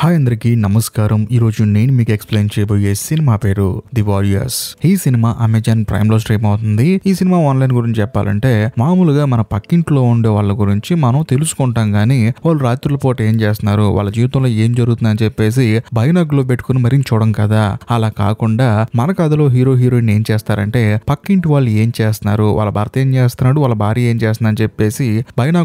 hi అందరికీ నమస్కారం ఈరోజు నేను మీకు ఎక్స్ప్లెయిన్ చేయబోయే సినిమా పేరు ది వారియర్స్ ఈ సినిమా అమెజాన్ ప్రైమ్ లో స్ట్రీమ్ అవుతుంది ఈ సినిమా ఆన్లైన్ గురించి చెప్పాలంటే మామూలుగా మన పక్కింట్లో ఉండే వాళ్ళ గురించి మనం తెలుసుకుంటాం కానీ వాళ్ళు రాత్రుల పూట ఏం చేస్తున్నారు వాళ్ళ జీవితంలో ఏం జరుగుతుందని చెప్పేసి లో పెట్టుకుని మరీ చూడం కదా అలా కాకుండా మన కథలో హీరో హీరోయిన్ ఏం చేస్తారంటే పక్కింటి వాళ్ళు ఏం చేస్తున్నారు వాళ్ళ భర్త ఏం చేస్తున్నాడు వాళ్ళ భార్య ఏం చేస్తుందని చెప్పేసి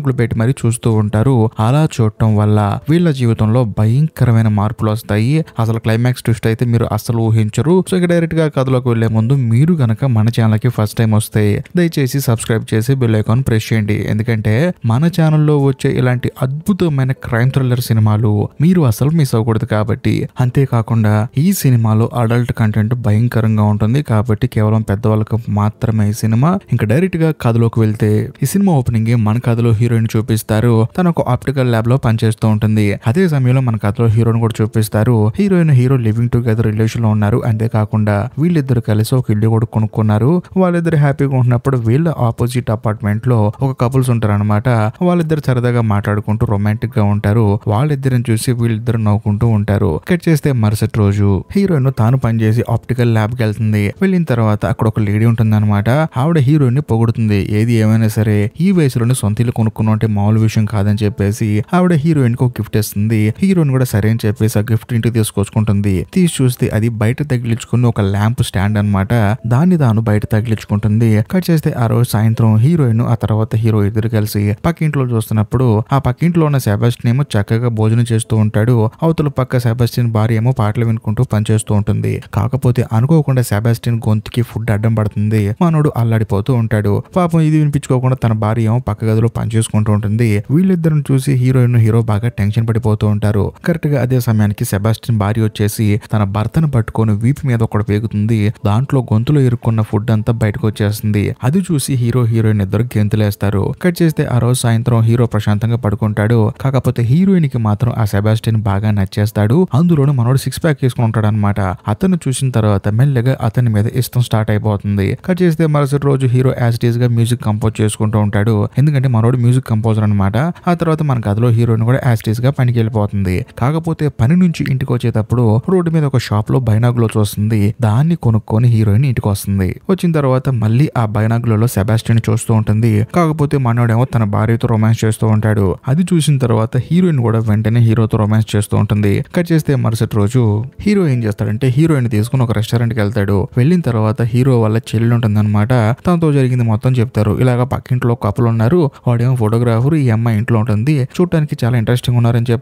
లో పెట్టి మరీ చూస్తూ ఉంటారు అలా చూడటం వల్ల వీళ్ళ జీవితంలో భయంకర భయంకరమైన మార్పులు వస్తాయి అసలు క్లైమాక్స్ ట్విస్ట్ అయితే మీరు అసలు ఊహించరు సో ఇక డైరెక్ట్ గా కథలోకి వెళ్లే ముందు మీరు గనక మన ఛానల్ కి ఫస్ట్ టైం వస్తే దయచేసి సబ్స్క్రైబ్ చేసి బెల్ ఐకాన్ ప్రెస్ చేయండి ఎందుకంటే మన ఛానల్లో వచ్చే ఇలాంటి అద్భుతమైన క్రైమ్ థ్రిల్లర్ సినిమాలు మీరు అసలు మిస్ అవ్వకూడదు కాబట్టి అంతేకాకుండా ఈ సినిమాలో అడల్ట్ కంటెంట్ భయంకరంగా ఉంటుంది కాబట్టి కేవలం పెద్దవాళ్ళకు మాత్రమే ఈ సినిమా ఇంకా డైరెక్ట్ గా కథలోకి వెళ్తే ఈ సినిమా ఓపెనింగ్ మన కథలో హీరోయిన్ చూపిస్తారు తన ఒక ఆప్టికల్ ల్యాబ్ లో పనిచేస్తూ ఉంటుంది అదే సమయంలో మన కథలో హీరోని కూడా చూపిస్తారు heroine hero living together relation లో ఉన్నారు అంతేకాకుండా వీళ్ళిద్దరు కలిసి ఒక ఇల్లు కూడా కొనుక్కున్నారు వాళ్ళిద్దరు హ్యాపీగా ఉన్నప్పుడు వీళ్ళ ఆపోజిట్ అపార్ట్మెంట్ లో ఒక కపుల్స్ ఉంటారు అనమాట వాళ్ళిద్దరు సరదాగా మాట్లాడుకుంటూ రొమాంటిక్ గా ఉంటారు వాళ్ళిద్దరిని చూసి వీళ్ళిద్దరు నవ్వుకుంటూ ఉంటారు కట్ చేస్తే మరుసటి రోజు హీరోయిన్ తాను పనిచేసి ఆప్టికల్ ల్యాబ్ కి వెళ్తుంది వెళ్ళిన తర్వాత అక్కడ ఒక లేడీ ఉంటుంది అనమాట ఆవిడ హీరోయిన్ ని పొగుడుతుంది ఏది ఏమైనా సరే ఈ వయసులోనే సొంత ఇల్లు కొనుక్కున్నా అంటే మామూలు విషయం కాదని చెప్పేసి ఆవిడ హీరోయిన్ ఒక గిఫ్ట్ ఇస్తుంది హీరోయిన్ కూడా సరే అని చెప్పేసి ఆ గిఫ్ట్ ఇంటికి తీసుకొచ్చుకుంటుంది తీసి చూస్తే అది బయట తగిలించుకుని ఒక ల్యాంప్ స్టాండ్ అనమాట దాన్ని తాను బయట తగిలించుకుంటుంది కట్ చేస్తే ఆ రోజు సాయంత్రం హీరోయిన్ ఆ తర్వాత హీరో ఇద్దరు కలిసి పక్కింట్లో చూస్తున్నప్పుడు ఆ పక్కింట్లో ఉన్న సెబాస్టిన్ ఏమో చక్కగా భోజనం చేస్తూ ఉంటాడు అవతల పక్క సెబాస్టిన్ భార్య ఏమో పాటలు వినుకుంటూ పనిచేస్తూ ఉంటుంది కాకపోతే అనుకోకుండా సెబాస్టిన్ గొంతుకి ఫుడ్ అడ్డం పడుతుంది మనోడు అల్లాడిపోతూ ఉంటాడు పాపం ఇది వినిపించుకోకుండా తన భార్య ఏమో పక్క గదిలో పనిచేసుకుంటూ ఉంటుంది వీళ్ళిద్దరిని చూసి హీరోయిన్ హీరో బాగా టెన్షన్ పడిపోతూ ఉంటారు కరెక్ట్ సరిగ్గా అదే సమయానికి సెబాస్టిన్ భార్య వచ్చేసి తన భర్తను పట్టుకొని వీపు మీద ఒకటి వేగుతుంది దాంట్లో గొంతులో ఇరుక్కున్న ఫుడ్ అంతా బయటకు వచ్చేస్తుంది అది చూసి హీరో హీరోయిన్ ఇద్దరు గెంతులేస్తారు కట్ చేస్తే ఆ రోజు సాయంత్రం హీరో ప్రశాంతంగా పడుకుంటాడు కాకపోతే హీరోయిన్ కి మాత్రం ఆ సెబాస్టిన్ బాగా నచ్చేస్తాడు అందులోనూ మనోడు సిక్స్ ప్యాక్ వేసుకుని ఉంటాడు అనమాట అతను చూసిన తర్వాత మెల్లగా అతని మీద ఇష్టం స్టార్ట్ అయిపోతుంది కట్ చేస్తే మరుసటి రోజు హీరో యాజిటీస్ గా మ్యూజిక్ కంపోజ్ చేసుకుంటూ ఉంటాడు ఎందుకంటే మనోడు మ్యూజిక్ కంపోజర్ అనమాట ఆ తర్వాత మన కథలో హీరోయిన్ కూడా యాజిటీస్ గా పనికి వెళ్ళిపోతుంది కాకపోతే కాకపోతే పని నుంచి ఇంటికి వచ్చేటప్పుడు రోడ్డు మీద ఒక షాప్ లో బైనాగులోస్ చూస్తుంది దాన్ని కొనుక్కొని హీరోయిన్ ఇంటికి వస్తుంది వచ్చిన తర్వాత మళ్ళీ ఆ బైనాగులలో సెబాస్టిని చూస్తూ ఉంటుంది కాకపోతే మనోడేమో తన భార్యతో రొమాన్స్ చేస్తూ ఉంటాడు అది చూసిన తర్వాత హీరోయిన్ కూడా వెంటనే హీరోతో రొమాన్స్ చేస్తూ ఉంటుంది కట్ చేస్తే మరుసటి రోజు హీరో ఏం చేస్తాడంటే హీరోయిన్ తీసుకుని ఒక రెస్టారెంట్ కి వెళ్తాడు వెళ్ళిన తర్వాత హీరో వాళ్ళ చెల్లి ఉంటుందన్నమాట తనతో జరిగింది మొత్తం చెప్తారు ఇలాగా పక్కింట్లో కప్పులు ఉన్నారు వాడేమో ఫోటోగ్రాఫర్ ఈ అమ్మాయి ఇంట్లో ఉంటుంది చూడటానికి చాలా ఇంట్రెస్టింగ్ ఉన్నారని చెప్పి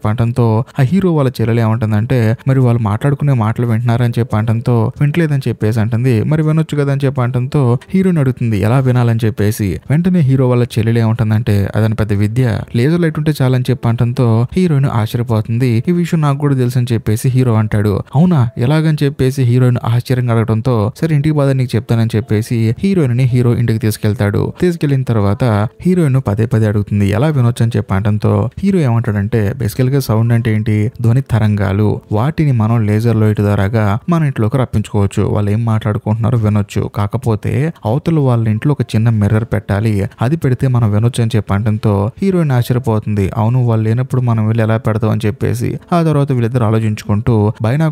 ఆ హీరో వాళ్ళ చెల్లెలు ఏమంటుందంటే మరి వాళ్ళు మాట్లాడుకునే మాటలు వింటున్నారని చెప్పి అంటంతో వింటలేదని చెప్పేసి అంటుంది మరి వినొచ్చు కదా అని చెప్పి అంటంతో హీరోని అడుగుతుంది ఎలా వినాలని చెప్పేసి వెంటనే హీరో వాళ్ళ చెల్లెలు ఏమంటుందంటే అదని పెద్ద విద్య లేజర్ లైట్ ఉంటే చాలని చెప్పి అంటంతో హీరోయిన్ ఆశ్చర్యపోతుంది ఈ విషయం నాకు కూడా తెలుసు అని చెప్పేసి హీరో అంటాడు అవునా ఎలాగని చెప్పేసి హీరోయిన్ ఆశ్చర్యంగా అడగడంతో సరే ఇంటికి బాధ నీకు చెప్తానని చెప్పేసి హీరోయిన్ ని హీరో ఇంటికి తీసుకెళ్తాడు తీసుకెళ్లిన తర్వాత హీరోయిన్ పదే పదే అడుగుతుంది ఎలా వినొచ్చు అని చెప్పి అంటంతో హీరో ఏమంటాడంటే బేసికల్ గా సౌండ్ అంటే ఏంటి ధ్వని తరంగాలు వాటిని మనం లేజర్ లైట్ ద్వారాగా మన ఇంట్లోకి రప్పించుకోవచ్చు వాళ్ళు ఏం మాట్లాడుకుంటున్నారో వినొచ్చు కాకపోతే అవతల వాళ్ళ ఇంట్లో ఒక చిన్న మిర్రర్ పెట్టాలి అది పెడితే మనం వినొచ్చు అని చెప్పడంతో హీరోయిన్ ఆశ్చర్యపోతుంది అవును వాళ్ళు లేనప్పుడు మనం వీళ్ళు ఎలా పెడతాం అని చెప్పేసి ఆ తర్వాత వీళ్ళిద్దరు ఆలోచించుకుంటూ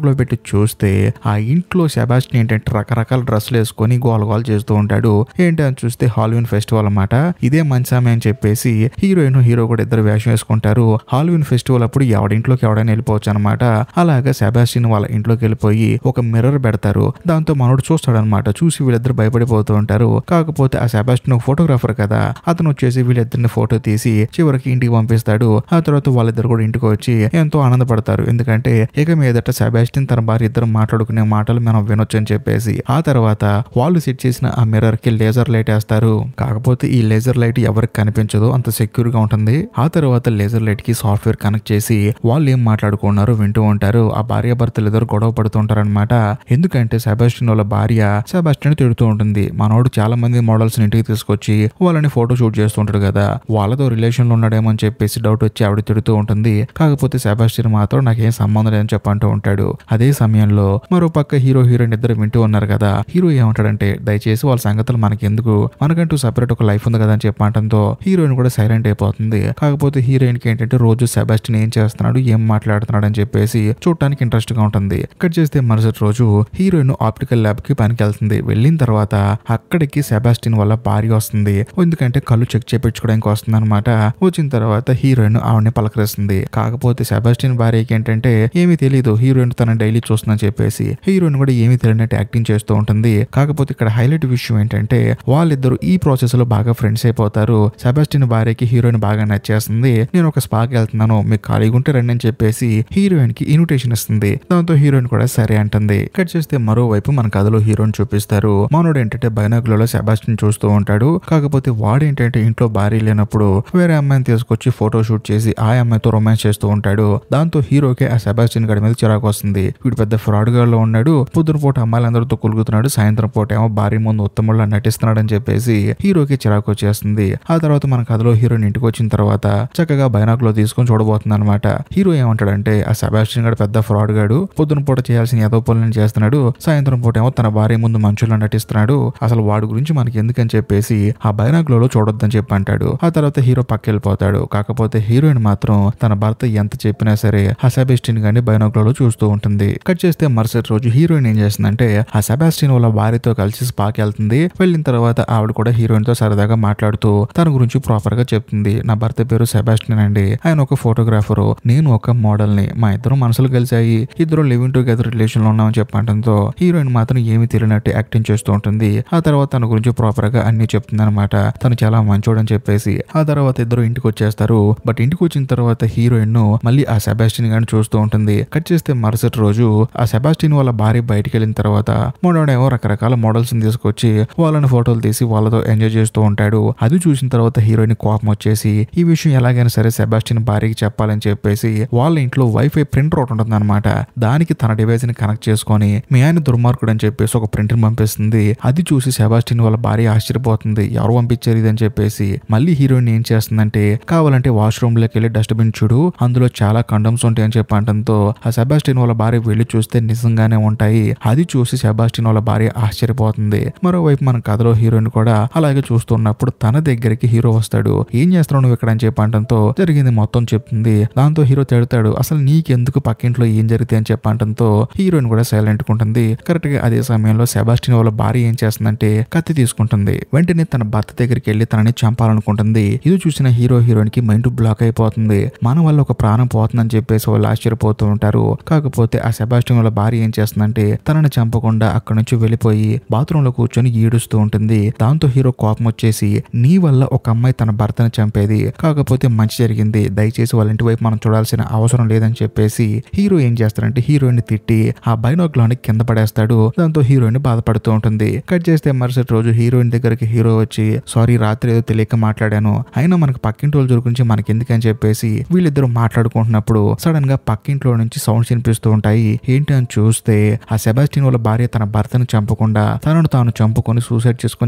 లో పెట్టి చూస్తే ఆ ఇంట్లో సెబాస్టిన్ ఏంటంటే రకరకాల డ్రెస్సులు వేసుకొని గోల్ చేస్తూ ఉంటాడు ఏంటి అని చూస్తే హాల్విన్ ఫెస్టివల్ అన్నమాట ఇదే మంచామే అని చెప్పేసి హీరోయిన్ హీరో కూడా ఇద్దరు వేషం వేసుకుంటారు హాల్విన్ ఫెస్టివల్ అప్పుడు ఎవడింట్లోకి ఎవడైనా వెళ్ళిపోవచ్చు అనమాట అలాగే సెబాస్టిన్ వాళ్ళ ఇంట్లోకి వెళ్ళిపోయి ఒక మిర్రర్ పెడతారు దాంతో మనోడు చూస్తాడనమాట చూసి వీళ్ళిద్దరు భయపడిపోతూ ఉంటారు కాకపోతే ఆ సెబాస్టిన్ ఒక ఫోటోగ్రాఫర్ కదా అతను వచ్చేసి వీళ్ళిద్దరిని ఫోటో తీసి చివరికి ఇంటికి పంపిస్తాడు ఆ తర్వాత వాళ్ళిద్దరు కూడా ఇంటికి వచ్చి ఎంతో ఆనందపడతారు ఎందుకంటే ఇక మీదట సెబాస్టిన్ తన భార్య ఇద్దరు మాట్లాడుకునే మాటలు మనం వినొచ్చు అని చెప్పేసి ఆ తర్వాత వాళ్ళు సెట్ చేసిన ఆ మిర్రర్ కి లేజర్ లైట్ వేస్తారు కాకపోతే ఈ లేజర్ లైట్ ఎవరికి కనిపించదు అంత సెక్యూర్ గా ఉంటుంది ఆ తర్వాత లేజర్ లైట్ కి సాఫ్ట్వేర్ కనెక్ట్ చేసి వాళ్ళు ఏం మాట్లాడుకున్నారు వింటూ ఉంటారు ఆ భార్య భర్తలు ఇద్దరు గొడవ పడుతుంటారనమాట ఎందుకంటే సెబాస్టిన్ వాళ్ళ భార్య సెబాస్టిన్ తిడుతూ ఉంటుంది మనోడు చాలా మంది మోడల్స్ ఇంటికి తీసుకొచ్చి వాళ్ళని ఫోటో షూట్ చేస్తుంటాడు కదా వాళ్ళతో రిలేషన్ లో ఉన్నాడేమో అని చెప్పేసి డౌట్ వచ్చి ఆవిడ తిడుతూ ఉంటుంది కాకపోతే సెబాస్టిన్ మాత్రం నాకేం సంబంధం లేదని చెప్పంటూ ఉంటాడు అదే సమయంలో మరో పక్క హీరో హీరోయిన్ ఇద్దరు వింటూ ఉన్నారు కదా హీరో ఏమంటాడంటే దయచేసి వాళ్ళ సంగతులు మనకి ఎందుకు మనకంటూ సపరేట్ ఒక లైఫ్ ఉంది కదా అని చెప్పడంతో హీరోయిన్ కూడా సైలెంట్ అయిపోతుంది కాకపోతే హీరోయిన్ కి ఏంటంటే రోజు సెబాస్టిన్ ఏం చేస్తున్నాడు ఏం మాట్లాడు మాట్లాడుతున్నాడని చెప్పేసి చూడటానికి ఇంట్రెస్ట్ గా ఉంటుంది కట్ చేస్తే మరుసటి రోజు హీరోయిన్ ఆప్టికల్ ల్యాబ్ కి పనికి వెళ్తుంది తర్వాత అక్కడికి సెబాస్టిన్ వల్ల భార్య వస్తుంది ఎందుకంటే కళ్ళు చెక్ చేపించుకోవడానికి వస్తుంది అనమాట వచ్చిన తర్వాత హీరోయిన్ ఆవిడని పలకరిస్తుంది కాకపోతే సెబాస్టిన్ భార్యకి ఏంటంటే ఏమి తెలియదు హీరోయిన్ తన డైలీ చూస్తుందని చెప్పేసి హీరోయిన్ కూడా ఏమి తెలియనట్టు యాక్టింగ్ చేస్తూ ఉంటుంది కాకపోతే ఇక్కడ హైలైట్ విషయం ఏంటంటే వాళ్ళిద్దరు ఈ ప్రాసెస్ లో బాగా ఫ్రెండ్స్ అయిపోతారు సెబాస్టిన్ భార్యకి హీరోయిన్ బాగా నచ్చేస్తుంది నేను ఒక స్పాకి వెళ్తున్నాను మీకు ఖాళీగా ఉంటే రండి అని చెప్పేసి చేసి హీరోయిన్ కి ఇన్విటేషన్ ఇస్తుంది దాంతో హీరోయిన్ కూడా సరే అంటుంది కట్ చేస్తే మరోవైపు మన కథలో హీరోయిన్ చూపిస్తారు మనోడు ఏంటంటే బైనాకులలో సెబాస్టిన్ చూస్తూ ఉంటాడు కాకపోతే వాడు ఏంటంటే ఇంట్లో భార్య లేనప్పుడు వేరే అమ్మాయిని తీసుకొచ్చి ఫోటో షూట్ చేసి ఆ అమ్మాయితో రొమాన్స్ చేస్తూ ఉంటాడు దాంతో హీరోకి ఆ సెబాస్టిన్ గడి మీద చిరాకు వస్తుంది వీడు పెద్ద ఫ్రాడ్ గా లో ఉన్నాడు పొద్దున పూట అమ్మాయిలందరితో కొలుగుతున్నాడు సాయంత్రం పూట ఏమో భార్య ముందు ఉత్తముళ్ళ నటిస్తున్నాడు అని చెప్పేసి హీరోకి చిరాకు వచ్చేస్తుంది ఆ తర్వాత మన కథలో హీరోయిన్ ఇంటికి వచ్చిన తర్వాత చక్కగా బైనాకులో తీసుకొని చూడబోతుంది అనమాట హీరో ఏమంటాడు చేస్తున్నాడు అంటే ఆ సెబాస్టియన్ గడు పెద్ద ఫ్రాడ్ గాడు పొద్దున పూట చేయాల్సిన ఏదో పనులను చేస్తున్నాడు సాయంత్రం పూట ఏమో తన భార్య ముందు మంచులు నటిస్తున్నాడు అసలు వాడి గురించి మనకి ఎందుకని చెప్పేసి ఆ చూడొద్దు చూడొద్దని చెప్పి అంటాడు ఆ తర్వాత హీరో పక్క వెళ్ళిపోతాడు కాకపోతే హీరోయిన్ మాత్రం తన భర్త ఎంత చెప్పినా సరే ఆ సెబాస్టియన్ గాని లో చూస్తూ ఉంటుంది కట్ చేస్తే మరుసటి రోజు హీరోయిన్ ఏం చేస్తుందంటే ఆ సెబాస్టియన్ వాళ్ళ భార్యతో కలిసి స్పాకి వెళ్తుంది వెళ్ళిన తర్వాత ఆవిడ కూడా హీరోయిన్ తో సరదాగా మాట్లాడుతూ తన గురించి ప్రాపర్ గా చెప్తుంది నా భర్త పేరు సెబాస్టియన్ అండి ఆయన ఒక ఫోటోగ్రాఫర్ నేను ఒక మోడల్ మోడల్ని మా ఇద్దరు మనసులు కలిసాయి ఇద్దరు లివింగ్ టుగెదర్ లో ఉన్నామని చెప్పడంతో హీరోయిన్ మాత్రం ఏమి తెలియనట్టు యాక్టింగ్ చేస్తూ ఉంటుంది ఆ తర్వాత తన గురించి ప్రాపర్ గా అన్ని అనమాట తను చాలా మంచోడని చెప్పేసి ఆ తర్వాత ఇద్దరు ఇంటికి వచ్చేస్తారు బట్ ఇంటికి వచ్చిన తర్వాత హీరోయిన్ ను మళ్ళీ ఆ సెబాస్టిన్ గాని చూస్తూ ఉంటుంది కట్ చేస్తే మరుసటి రోజు ఆ సెబాస్టిన్ వాళ్ళ భార్య బయటికి వెళ్ళిన తర్వాత మోడోడేమో రకరకాల మోడల్స్ ని తీసుకొచ్చి వాళ్ళని ఫోటోలు తీసి వాళ్ళతో ఎంజాయ్ చేస్తూ ఉంటాడు అది చూసిన తర్వాత హీరోయిన్ కోపం వచ్చేసి ఈ విషయం ఎలాగైనా సరే సెబాస్టిన్ భార్యకి చెప్పాలని చెప్పేసి వాళ్ళ ఇంట్లో వైఫై ప్రింటర్ ఒకటి ఉంటుంది అనమాట దానికి తన డివైస్ ని కనెక్ట్ చేసుకొని మీ ఆయన దుర్మార్గుడు అని చెప్పేసి ఒక ప్రింటర్ పంపిస్తుంది అది చూసి సెబాస్టిన్ వాళ్ళ భార్య ఆశ్చర్యపోతుంది ఎవరు పంపించారు ఇది అని చెప్పేసి మళ్ళీ హీరోయిన్ ఏం చేస్తుందంటే కావాలంటే వాష్రూమ్ లోకి వెళ్ళి డస్ట్ బిన్ చూడు అందులో చాలా కండమ్స్ ఉంటాయని చెప్పి అనడంతో ఆ సెబాస్టిన్ వాళ్ళ భార్య వెళ్ళి చూస్తే నిజంగానే ఉంటాయి అది చూసి సెబాస్టిన్ వాళ్ళ భార్య ఆశ్చర్యపోతుంది మరోవైపు మన కథలో హీరోయిన్ కూడా అలాగే చూస్తున్నప్పుడు తన దగ్గరికి హీరో వస్తాడు ఏం చేస్తున్నావు నువ్వు ఇక్కడ అని చెప్పి అనడంతో జరిగింది మొత్తం చెప్తుంది దాంతో హీరో తిడతాడు అసలు నీకెందుకు పక్కింట్లో ఏం జరిగితే అని చెప్పడంతో హీరోయిన్ కూడా సైలెంట్ ఉంటుంది కరెక్ట్ గా అదే సమయంలో సెబాస్టిన్ వాళ్ళ భార్య ఏం చేస్తుందంటే కత్తి తీసుకుంటుంది వెంటనే తన భర్త దగ్గరికి వెళ్లి తనని చంపాలనుకుంటుంది ఇది చూసిన హీరో హీరోయిన్ కి మైండ్ బ్లాక్ అయిపోతుంది మన వల్ల ఒక ప్రాణం పోతుందని చెప్పేసి వాళ్ళు ఆశ్చర్యపోతూ ఉంటారు కాకపోతే ఆ సెబాస్టిన్ వాళ్ళ భార్య ఏం చేస్తుందంటే తనని చంపకుండా అక్కడ నుంచి వెళ్లిపోయి బాత్రూమ్ లో కూర్చొని ఈడుస్తూ ఉంటుంది దాంతో హీరో కోపం వచ్చేసి నీ వల్ల ఒక అమ్మాయి తన భర్తను చంపేది కాకపోతే మంచి జరిగింది దయచేసి వాళ్ళ ఇంటి వైపు మనం చూడాల్సిన అవసరం లేదని చెప్పేసి హీరో ఏం చేస్తారంటే హీరోయిన్ తిట్టి ఆ బైనోక్లాన్ని కింద పడేస్తాడు దాంతో హీరోయిన్ బాధపడుతూ ఉంటుంది కట్ చేస్తే మరుసటి రోజు హీరోయిన్ దగ్గరికి హీరో వచ్చి సారీ రాత్రి ఏదో తెలియక మాట్లాడాను అయినా మనకు పక్కింటి రోజు గురించి మనకెందుకని చెప్పేసి వీళ్ళిద్దరూ మాట్లాడుకుంటున్నప్పుడు సడన్ గా పక్కింట్లో నుంచి సౌండ్స్ వినిపిస్తూ ఉంటాయి ఏంటి అని చూస్తే ఆ సెబాస్టిన్ వాళ్ళ భార్య తన భర్తను చంపకుండా తనను తాను చంపుకొని సూసైడ్ చేసుకొని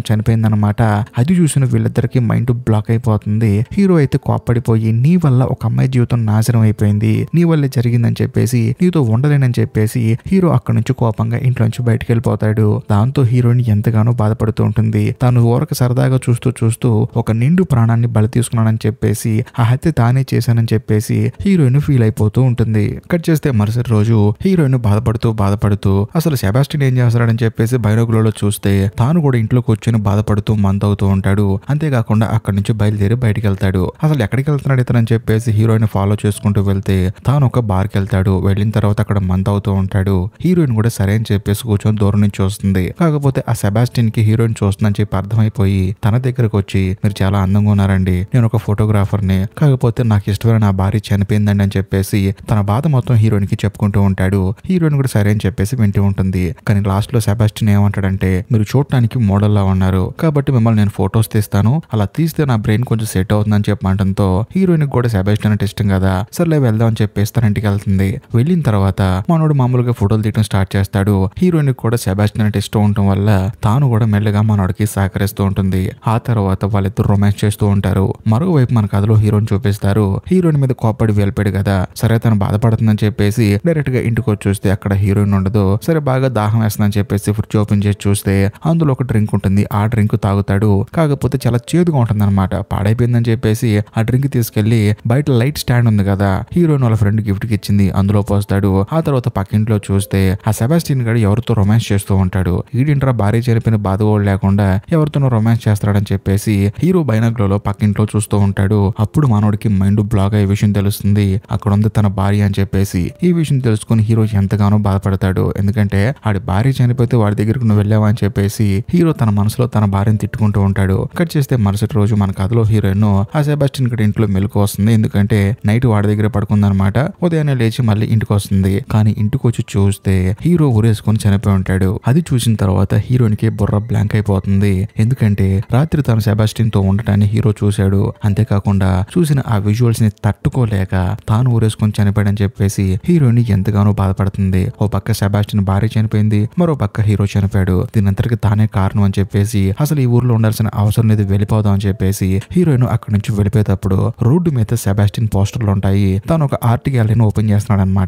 అనమాట అది చూసిన వీళ్ళిద్దరికి మైండ్ బ్లాక్ అయిపోతుంది హీరో అయితే కోప్పడిపోయి నీ వల్ల ఒక అమ్మాయి జీవితం నాశనం అయిపోయింది నీ వల్లే జరిగిందని చెప్పేసి నీతో ఉండలేనని చెప్పేసి హీరో అక్కడి నుంచి కోపంగా ఇంట్లో నుంచి బయటకు వెళ్ళిపోతాడు దాంతో హీరోయిన్ ఎంతగానో బాధపడుతూ ఉంటుంది తను ఊరక సరదాగా చూస్తూ చూస్తూ ఒక నిండు ప్రాణాన్ని బలి తీసుకున్నానని చెప్పేసి ఆ హత్య తానే చేశానని చెప్పేసి హీరోయిన్ ఫీల్ అయిపోతూ ఉంటుంది కట్ చేస్తే మరుసటి రోజు హీరోయిన్ బాధపడుతూ బాధపడుతూ అసలు సెబాస్టిన్ ఏం చేస్తాడని చెప్పేసి బైరోగులలో చూస్తే తాను కూడా ఇంట్లో కూర్చొని బాధపడుతూ మందవుతూ ఉంటాడు అంతేకాకుండా అక్కడి నుంచి బయలుదేరి బయటకు వెళ్తాడు అసలు ఎక్కడికి వెళ్తున్నాడు ఇతనని చెప్పేసి హీరోయిన్ ఫాలో చేసుకుంటూ వెళ్తే తాను ఒక బార్కి వెళ్తాడు వెళ్లిన తర్వాత అక్కడ మంత్ అవుతూ ఉంటాడు హీరోయిన్ కూడా సరే అని చెప్పేసి కూర్చొని దూరం నుంచి చూస్తుంది కాకపోతే ఆ సెబాస్టిన్ కి హీరోయిన్ చూస్తుందని చెప్పి అర్థమైపోయి తన దగ్గరకు వచ్చి మీరు చాలా అందంగా ఉన్నారండి నేను ఒక ఫోటోగ్రాఫర్ ని కాకపోతే నాకు ఇష్టమైన నా భార్య చనిపోయిందండి అని చెప్పేసి తన బాధ మొత్తం హీరోయిన్ కి చెప్పుకుంటూ ఉంటాడు హీరోయిన్ కూడా సరే అని చెప్పేసి వింటూ ఉంటుంది కానీ లాస్ట్ లో సెబాస్టిన్ ఏమంటాడంటే మీరు చూడటానికి మోడల్ లా ఉన్నారు కాబట్టి మిమ్మల్ని నేను ఫొటోస్ తీస్తాను అలా తీస్తే నా బ్రెయిన్ కొంచెం సెట్ అవుతుందని చెప్పమంటంతో హీరోయిన్ కూడా సెబాస్టిన్ అంటే ఇష్టం కదా సర్లే వెళ్దాం చెప్పేసి తన ఇంటికి వెళ్తుంది వెళ్ళిన తర్వాత మనోడు మామూలుగా ఫోటోలు తీయడం స్టార్ట్ చేస్తాడు హీరోయిన్ కూడా సెబాస్టిన్ అంటే ఇష్టం ఉండటం వల్ల తాను కూడా మెల్లగా మనోడికి సహకరిస్తూ ఉంటుంది ఆ తర్వాత వాళ్ళిద్దరు రొమాన్స్ చేస్తూ ఉంటారు మరోవైపు మన కథలో హీరోని చూపిస్తారు హీరోయిన్ మీద కోపడి వెళ్ళిపోయాడు కదా సరే తను బాధపడుతుందని చెప్పేసి డైరెక్ట్ గా ఇంటికి వచ్చి చూస్తే అక్కడ హీరోయిన్ ఉండదు సరే బాగా దాహం వేస్తుందని చెప్పేసి ఫ్రిడ్జ్ ఓపెన్ చేసి చూస్తే అందులో ఒక డ్రింక్ ఉంటుంది ఆ డ్రింక్ తాగుతాడు కాకపోతే చాలా చేదుగా ఉంటుంది అనమాట పాడైపోయిందని చెప్పేసి ఆ డ్రింక్ తీసుకెళ్లి బయట లైట్ స్టాండ్ ఉంది కదా హీరోయిన్ వాళ్ళ ఫ్రెండ్ కి ఇచ్చింది అందులో పోస్తాడు ఆ తర్వాత పక్కింట్లో చూస్తే ఆ సెబాస్టిన్ గడి ఎవరితో రొమాన్స్ చేస్తూ ఉంటాడు ఈడింట్రా భార్య చనిపోయిన బాధ లేకుండా ఎవరితోనో రొమాన్స్ చేస్తాడని చెప్పేసి హీరో బైనాగ్లలో పక్కింట్లో చూస్తూ ఉంటాడు అప్పుడు మానవుడికి మైండ్ బ్లాక్ అయ్యే విషయం తెలుస్తుంది అక్కడ ఉంది తన భార్య అని చెప్పేసి ఈ విషయం తెలుసుకుని హీరో ఎంతగానో బాధపడతాడు ఎందుకంటే ఆడి భార్య చనిపోతే వాడి దగ్గరకు నువ్వు వెళ్ళావా అని చెప్పేసి హీరో తన మనసులో తన భార్యను తిట్టుకుంటూ ఉంటాడు కట్ చేస్తే మరుసటి రోజు మన కథలో హీరోయిన్ ఆ సెబాస్టిన్ గడి ఇంట్లో మెలకు వస్తుంది ఎందుకంటే నైట్ వాడి దగ్గర పడుకుందని అనమాట ఉదయాన్నే లేచి మళ్ళీ ఇంటికి వస్తుంది కానీ ఇంటికి వచ్చి చూస్తే హీరో ఊరేసుకొని చనిపోయి ఉంటాడు అది చూసిన తర్వాత హీరోయిన్ బుర్ర బ్లాంక్ అయిపోతుంది ఎందుకంటే రాత్రి తన సెబాస్టిన్ తో ఉండటాన్ని హీరో చూశాడు అంతేకాకుండా చూసిన ఆ విజువల్స్ ని తట్టుకోలేక తాను ఊరేసుకొని చనిపోయాడని చెప్పేసి హీరోయిన్ ఎంతగానో బాధపడుతుంది ఓ పక్క సెబాస్టిన్ భార్య చనిపోయింది మరో పక్క హీరో చనిపోయాడు దీనంతటికి తానే కారణం అని చెప్పేసి అసలు ఈ ఊర్లో ఉండాల్సిన అవసరం లేదు వెళ్ళిపోదాం అని చెప్పేసి హీరోయిన్ అక్కడి నుంచి వెళ్ళిపోయేటప్పుడు రోడ్డు మీద సెబాస్టిన్ పోస్టర్లు ఉంటాయి తాను ఒక ఆర్ట్ గ్యాలరీని ఓపెన్ చేస్తున్నాడు అనమాట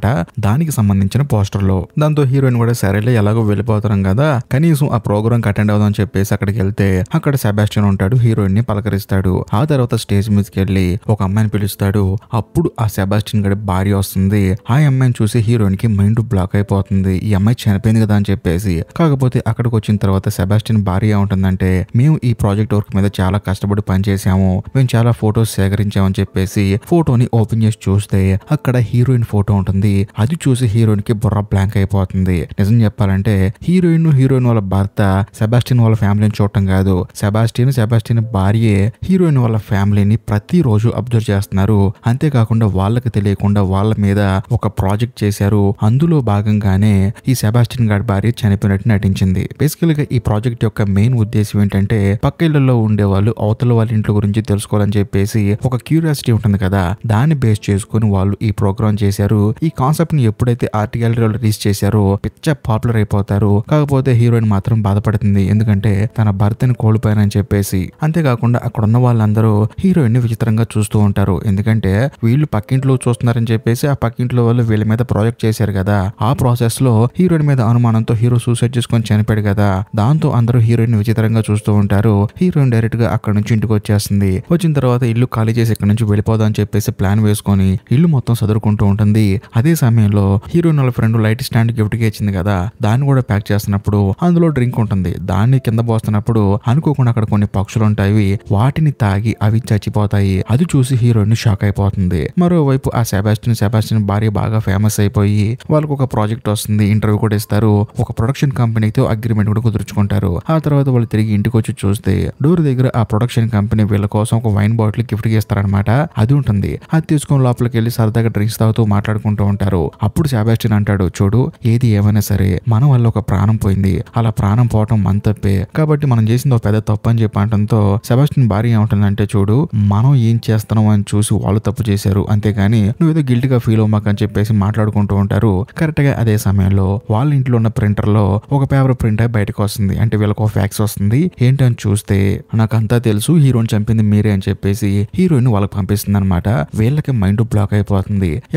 దానికి సంబంధించిన లో దాంతో హీరోయిన్ కూడా సరేలే ఎలాగో వెళ్ళిపోతాం కదా కనీసం ఆ కి అటెండ్ అవుదాం చెప్పేసి అక్కడికి వెళ్తే అక్కడ సెబాస్టియన్ ఉంటాడు హీరోయిన్ ని పలకరిస్తాడు ఆ తర్వాత స్టేజ్ మీదకి వెళ్ళి ఒక అమ్మాయిని పిలుస్తాడు అప్పుడు ఆ సెబాస్టియన్ గడి భార్య వస్తుంది ఆ అమ్మాయిని చూసి హీరోయిన్ కి మైండ్ బ్లాక్ అయిపోతుంది ఈ అమ్మాయి చనిపోయింది కదా అని చెప్పేసి కాకపోతే అక్కడికి వచ్చిన తర్వాత సెబాస్టియన్ భార్య ఉంటుందంటే మేము ఈ ప్రాజెక్ట్ వర్క్ మీద చాలా కష్టపడి పనిచేసాము మేము చాలా ఫోటోస్ సేకరించామని చెప్పేసి ఫోటోని ఓపెన్ చేసి చూస్తే అక్కడ హీరోయిన్ ఫోటో ఉంటుంది అది చూసి హీరోయిన్ కి బుర్ర బ్లాంక్ అయిపోతుంది నిజం చెప్పాలంటే హీరోయిన్ హీరోయిన్ వాళ్ళ భర్త సెబాస్టిన్ వాళ్ళ ఫ్యామిలీని చూడటం కాదు సెబాస్టిన్ సెబాస్టిన్ భార్యే హీరోయిన్ వాళ్ళ ఫ్యామిలీని ప్రతిరోజు అబ్జర్వ్ చేస్తున్నారు అంతేకాకుండా వాళ్ళకి తెలియకుండా వాళ్ళ మీద ఒక ప్రాజెక్ట్ చేశారు అందులో భాగంగానే ఈ సెబాస్టిన్ గారి భార్య చనిపోయినట్టు నటించింది బేసికల్ గా ఈ ప్రాజెక్ట్ యొక్క మెయిన్ ఉద్దేశం ఏంటంటే పక్క ఇళ్లలో ఉండే వాళ్ళు అవతల వాళ్ళ ఇంట్లో గురించి తెలుసుకోవాలని చెప్పేసి ఒక క్యూరియాసిటీ ఉంటుంది కదా దాన్ని బేస్ చేసుకుని వాళ్ళు ఈ ప్రోగ్రామ్ చేశారు ఈ కాన్సెప్ట్ ని ఎప్పుడైతే ఆర్ట్ రిలీజ్ చేశారో పిచ్చ పాపులర్ అయిపోతారు కాకపోతే హీరోయిన్ మాత్రం బాధపడుతుంది ఎందుకంటే తన భర్తని కోల్పోయానని చెప్పేసి అంతేకాకుండా అక్కడ ఉన్న వాళ్ళందరూ హీరోయిన్ ని విచిత్రంగా చూస్తూ ఉంటారు ఎందుకంటే వీళ్ళు పక్కింట్లో చూస్తున్నారని చెప్పేసి ఆ పక్కింట్లో వాళ్ళు వీళ్ళ మీద ప్రాజెక్ట్ చేశారు కదా ఆ ప్రాసెస్ లో హీరోయిన్ మీద అనుమానంతో హీరో సూసైడ్ చేసుకొని చనిపోయాడు కదా దాంతో అందరూ హీరోయిన్ విచిత్రంగా చూస్తూ ఉంటారు హీరోయిన్ డైరెక్ట్ గా అక్కడ నుంచి ఇంటికి వచ్చేస్తుంది వచ్చిన తర్వాత ఇల్లు ఖాళీ చేసి ఇక్కడ నుంచి వెళ్ళిపోదాం అని చెప్పేసి ప్లాన్ వేసుకొని ఇల్లు మొత్తం మొత్తం చదువుకుంటూ ఉంటుంది అదే సమయంలో హీరోయిన్ వాళ్ళ ఫ్రెండ్ లైట్ స్టాండ్ గా ఇచ్చింది కదా దాన్ని కూడా ప్యాక్ చేస్తున్నప్పుడు అందులో డ్రింక్ ఉంటుంది దాన్ని కింద పోస్తున్నప్పుడు అనుకోకుండా అక్కడ కొన్ని పక్షులు ఉంటాయి వాటిని తాగి అవి చచ్చిపోతాయి అది చూసి హీరోయిన్ షాక్ అయిపోతుంది మరోవైపు ఆ సెబాస్టిన్ సెబాస్టిన్ భార్య బాగా ఫేమస్ అయిపోయి వాళ్ళకు ఒక ప్రాజెక్ట్ వస్తుంది ఇంటర్వ్యూ కూడా ఇస్తారు ఒక ప్రొడక్షన్ కంపెనీతో అగ్రిమెంట్ కూడా కుదుర్చుకుంటారు ఆ తర్వాత వాళ్ళు తిరిగి ఇంటికి వచ్చి చూస్తే డోర్ దగ్గర ఆ ప్రొడక్షన్ కంపెనీ వీళ్ళ కోసం ఒక వైన్ బాటిల్ గిఫ్ట్ ఇస్తారనమాట అది ఉంటుంది అది తీసుకొని లోపలికి వెళ్ళి సరదాగా డ్రింక్స్ తాగుతూ మాట్లాడుకుంటూ ఉంటారు అప్పుడు శాబాస్టిన్ అంటాడు చూడు ఏది ఏమైనా సరే మన వల్ల ఒక ప్రాణం పోయింది అలా ప్రాణం పోవటం మన తప్పే కాబట్టి మనం చేసింది ఒక పెద్ద తప్పు అని చెప్పి అనడంతో సెబాస్టిన్ భార్య ఏమంటుందంటే చూడు మనం ఏం చేస్తున్నాం అని చూసి వాళ్ళు తప్పు చేశారు అంతేగాని నువ్వేదో గా ఫీల్ అవ్వమాక అని చెప్పేసి మాట్లాడుకుంటూ ఉంటారు కరెక్ట్ గా అదే సమయంలో వాళ్ళ ఇంట్లో ఉన్న ప్రింటర్ లో ఒక పేపర్ ప్రింట్ అయి బయటకు వస్తుంది అంటే వీళ్ళకి ఒక ఫ్యాక్స్ వస్తుంది ఏంటి అని చూస్తే నాకు అంతా తెలుసు హీరోని చంపింది మీరే అని చెప్పేసి హీరోయిన్ వాళ్ళకి పంపిస్తుంది అనమాట వీళ్ళకి మైండ్ బ్లాక్ అయిపోతుంది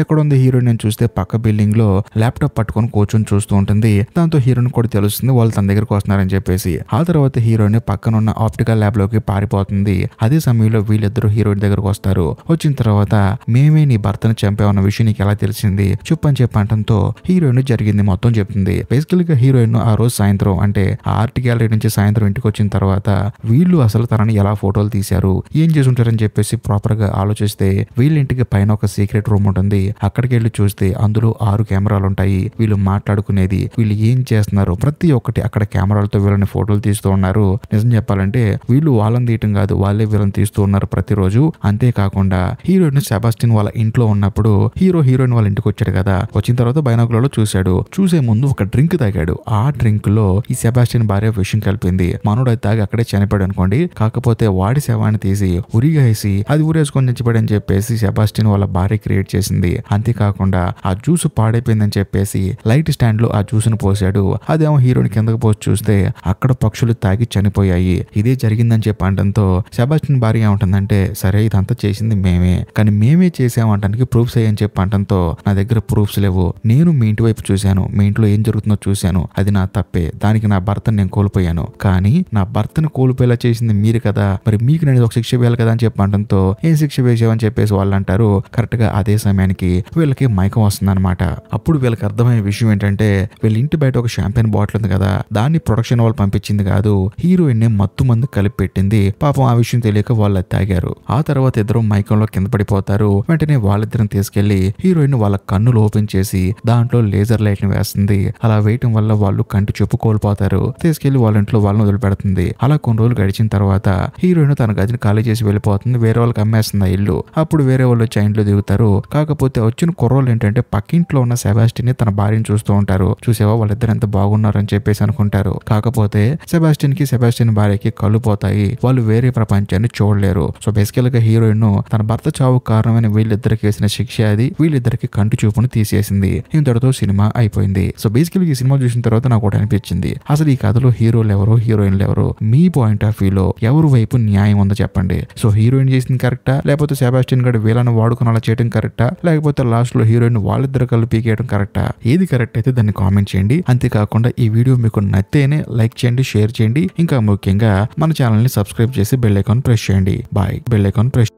ఎక్కడ ఉంది హీరోయిన్ అని చూస్తే పక్క బిల్డింగ్ లో ల్యాప్టాప్ పట్టుకొని కూర్చొని చూస్తూ ఉంటుంది దాంతో హీరోయిన్ కూడా తెలుస్తుంది వాళ్ళు తన దగ్గరకు వస్తున్నారని చెప్పేసి ఆ తర్వాత హీరోయిన్ పక్కన ఉన్న ఆప్టికల్ ల్యాబ్ లోకి పారిపోతుంది అదే సమయంలో వీళ్ళిద్దరు హీరోయిన్ దగ్గరకు వస్తారు వచ్చిన తర్వాత మేమే నీ భర్తను చంపామన్న విషయం నీకు ఎలా తెలిసింది చెప్పని చెప్పటంతో హీరోయిన్ జరిగింది మొత్తం చెప్తుంది బేసికల్ గా హీరోయిన్ ఆ రోజు సాయంత్రం అంటే ఆర్ట్ గ్యాలరీ నుంచి సాయంత్రం ఇంటికి వచ్చిన తర్వాత వీళ్ళు అసలు తనని ఎలా ఫోటోలు తీశారు ఏం చేసి ఉంటారని చెప్పేసి ప్రాపర్ గా ఆలోచిస్తే వీళ్ళ ఇంటికి పైన ఒక సీక్రెట్ రూమ్ ఉంటుంది అక్కడికి వెళ్ళి చూస్తే అందులో ఆరు కెమెరాలు ఉంటాయి వీళ్ళు మాట్లాడుకునేది వీళ్ళు ఏం చేస్తున్నారు ప్రతి ఒక్కటి అక్కడ కెమెరాలతో వీళ్ళని ఫోటోలు తీస్తూ ఉన్నారు నిజం చెప్పాలంటే వీళ్ళు వాళ్ళని తీయటం కాదు వాళ్ళే వీళ్ళని తీస్తూ ఉన్నారు ప్రతిరోజు అంతేకాకుండా హీరోయిన్ సెబాస్టిన్ వాళ్ళ ఇంట్లో ఉన్నప్పుడు హీరో హీరోయిన్ వాళ్ళ ఇంటికి వచ్చాడు కదా వచ్చిన తర్వాత బైనాకులలో చూశాడు చూసే ముందు ఒక డ్రింక్ తాగాడు ఆ డ్రింక్ లో ఈ సెబాస్టిన్ భార్య విషయం కలిపింది మనోడు అది తాగి అక్కడే చనిపోయాడు అనుకోండి కాకపోతే వాడి శవాన్ని తీసి ఉరిగేసి అది ఊరేసుకొని చచ్చిపోయాడని చెప్పేసి సెబాస్టిన్ వాళ్ళ భార్య క్రియేట్ క్రియేట్ చేసింది అంతేకాకుండా ఆ జ్యూస్ పాడైపోయిందని చెప్పేసి లైట్ స్టాండ్ లో ఆ జ్యూస్ ను పోసాడు అదేమో హీరోని కిందకు పోసి చూస్తే అక్కడ పక్షులు తాగి చనిపోయాయి ఇదే జరిగిందని చెప్పి అంటంతో సెబాస్టిన్ భార్య ఏమంటుందంటే సరే ఇదంతా చేసింది మేమే కానీ మేమే చేసామంటానికి ప్రూఫ్స్ అయ్యని చెప్పి అనడంతో నా దగ్గర ప్రూఫ్స్ లేవు నేను మీ ఇంటి వైపు చూశాను మీ ఇంట్లో ఏం జరుగుతుందో చూశాను అది నా తప్పే దానికి నా భర్తను నేను కోల్పోయాను కానీ నా భర్తను కోల్పోయేలా చేసింది మీరు కదా మరి మీకు నేను ఒక శిక్ష వేయాలి కదా అని చెప్పి అనడంతో ఏం శిక్ష వేసావని చెప్పేసి వాళ్ళు అంటారు కరెక్ట్గా అదే అదే సమయానికి వీళ్ళకి మైకం అనమాట అప్పుడు వీళ్ళకి అర్థమైన విషయం ఏంటంటే వీళ్ళ ఇంటి బయట ఒక షాంపెయిన్ బాటిల్ ఉంది కదా దాన్ని ప్రొడక్షన్ వాళ్ళు పంపించింది కాదు హీరోయిన్ ని మత్తు మందు కలిపి పెట్టింది పాపం ఆ విషయం తెలియక వాళ్ళు తాగారు ఆ తర్వాత ఇద్దరు మైకంలో కింద పడిపోతారు వెంటనే వాళ్ళిద్దరిని తీసుకెళ్లి హీరోయిన్ వాళ్ళ కన్నులు ఓపెన్ చేసి దాంట్లో లేజర్ లైట్ ని వేస్తుంది అలా వేయటం వల్ల వాళ్ళు కంటి చెప్పు కోల్పోతారు తీసుకెళ్లి వాళ్ళ ఇంట్లో వాళ్ళని వదిలిపెడుతుంది అలా కొన్ని రోజులు గడిచిన తర్వాత హీరోయిన్ తన గదిని ఖాళీ చేసి వెళ్ళిపోతుంది వేరే వాళ్ళకి అమ్మేస్తుంది ఆ ఇల్లు అప్పుడు వేరే వాళ్ళు ఇంట్లో దిగుతారు కాకపోతే వచ్చిన కుర్రోలు ఏంటంటే పక్కింట్లో ఉన్న సెబాస్టిన్ తన భార్యను చూస్తూ ఉంటారు చూసేవా వాళ్ళిద్దరు ఎంత బాగున్నారని చెప్పేసి అనుకుంటారు కాకపోతే సెబాస్టిన్ కి సెబాస్టిన్ భార్యకి కళ్ళు పోతాయి వాళ్ళు వేరే ప్రపంచాన్ని చూడలేరు సో బేసికల్ గా హీరోయిన్ తన భర్త చావు కారణమైన వీళ్ళిద్దరికి వేసిన శిక్ష అది వీళ్ళిద్దరికి కంటి చూపును తీసేసింది ఇంతటితో సినిమా అయిపోయింది సో బేసికల్ ఈ సినిమా చూసిన తర్వాత నాకు ఒకటి అనిపించింది అసలు ఈ కథలో హీరోలు ఎవరు హీరోయిన్లు ఎవరు మీ పాయింట్ ఆఫ్ వ్యూలో ఎవరు వైపు న్యాయం ఉందో చెప్పండి సో హీరోయిన్ చేసింది కరెక్టా లేకపోతే సెబాస్టిన్ గడు వీళ్ళని వాడుకుని అలా చేయడం కరెక్ట్ కరెక్టా లేకపోతే లో హీరోయిన్ వాళ్ళిద్దరు కలిపి పీకేయడం కరెక్టా ఏది కరెక్ట్ అయితే దాన్ని కామెంట్ చేయండి అంతేకాకుండా ఈ వీడియో మీకు నచ్చితేనే లైక్ చేయండి షేర్ చేయండి ఇంకా ముఖ్యంగా మన ని సబ్స్క్రైబ్ చేసి బెల్ ఐకాన్ ప్రెస్ చేయండి బాయ్ బెల్ ఐకాన్ ప్రెస్